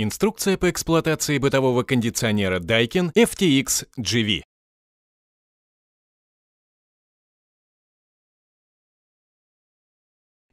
Инструкция по эксплуатации бытового кондиционера Daikin FTX GV.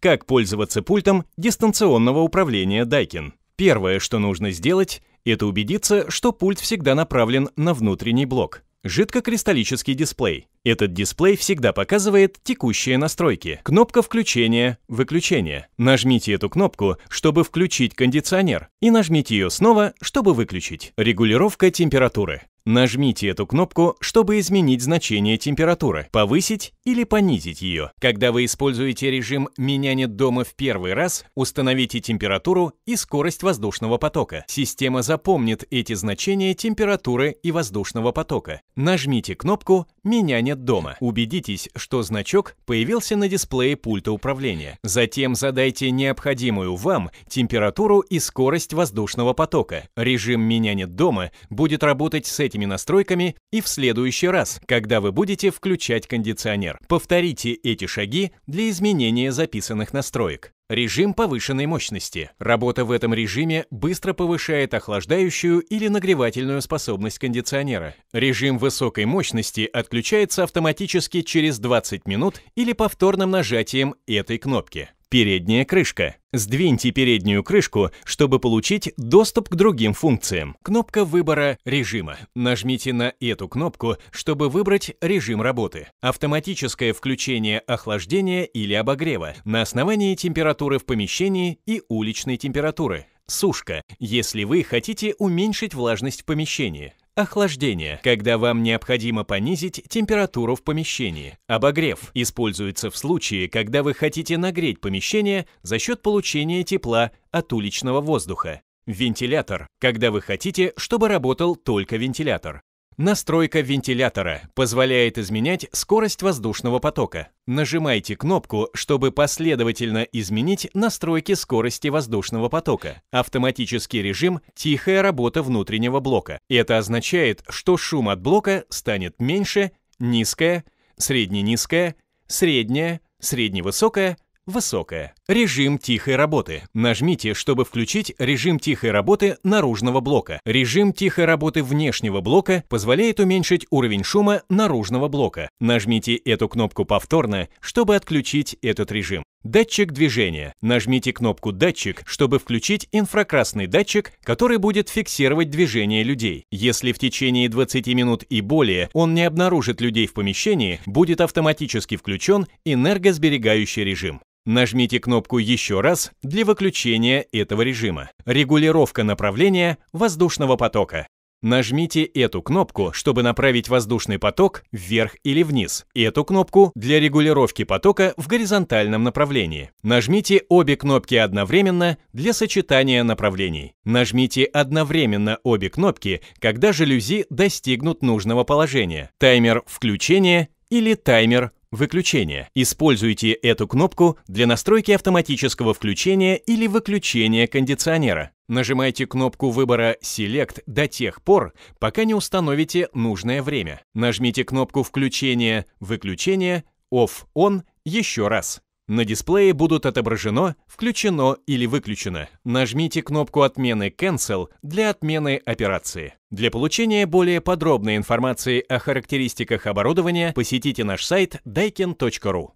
Как пользоваться пультом дистанционного управления Daikin? Первое, что нужно сделать, это убедиться, что пульт всегда направлен на внутренний блок. Жидкокристаллический дисплей. Этот дисплей всегда показывает текущие настройки. Кнопка включения, выключения. Нажмите эту кнопку, чтобы включить кондиционер, и нажмите ее снова, чтобы выключить. Регулировка температуры. Нажмите эту кнопку, чтобы изменить значение температуры, повысить или понизить ее. Когда вы используете режим «Меня нет дома» в первый раз, установите температуру и скорость воздушного потока. Система запомнит эти значения температуры и воздушного потока. Нажмите кнопку «Меня нет дома». Убедитесь, что значок появился на дисплее пульта управления. Затем задайте необходимую вам температуру и скорость воздушного потока. Режим «Меня нет дома» будет работать с этим такими настройками и в следующий раз, когда вы будете включать кондиционер. Повторите эти шаги для изменения записанных настроек. Режим повышенной мощности. Работа в этом режиме быстро повышает охлаждающую или нагревательную способность кондиционера. Режим высокой мощности отключается автоматически через 20 минут или повторным нажатием этой кнопки. Передняя крышка. Сдвиньте переднюю крышку, чтобы получить доступ к другим функциям. Кнопка выбора режима. Нажмите на эту кнопку, чтобы выбрать режим работы. Автоматическое включение охлаждения или обогрева на основании температуры в помещении и уличной температуры. Сушка, если вы хотите уменьшить влажность в помещении. Охлаждение, когда вам необходимо понизить температуру в помещении. Обогрев используется в случае, когда вы хотите нагреть помещение за счет получения тепла от уличного воздуха. Вентилятор, когда вы хотите, чтобы работал только вентилятор. Настройка вентилятора позволяет изменять скорость воздушного потока. Нажимайте кнопку, чтобы последовательно изменить настройки скорости воздушного потока. Автоматический режим «Тихая работа внутреннего блока». Это означает, что шум от блока станет меньше, низкая, средне-низкая, средняя, средневысокая, высокая. Режим тихой работы. Нажмите, чтобы включить режим тихой работы наружного блока. Режим тихой работы внешнего блока позволяет уменьшить уровень шума наружного блока. Нажмите эту кнопку повторно, чтобы отключить этот режим. Датчик движения. Нажмите кнопку «Датчик», чтобы включить инфракрасный датчик, который будет фиксировать движение людей. Если в течение 20 минут и более он не обнаружит людей в помещении, будет автоматически включен энергосберегающий режим. Нажмите кнопку еще раз для выключения этого режима. Регулировка направления воздушного потока. Нажмите эту кнопку, чтобы направить воздушный поток вверх или вниз. Эту кнопку для регулировки потока в горизонтальном направлении. Нажмите обе кнопки одновременно для сочетания направлений. Нажмите одновременно обе кнопки, когда жалюзи достигнут нужного положения. Таймер включения или таймер Выключение. Используйте эту кнопку для настройки автоматического включения или выключения кондиционера. Нажимайте кнопку выбора Select до тех пор, пока не установите нужное время. Нажмите кнопку включения-выключения Off-On еще раз. На дисплее будут отображено «Включено» или «Выключено». Нажмите кнопку отмены «Cancel» для отмены операции. Для получения более подробной информации о характеристиках оборудования посетите наш сайт daikin.ru.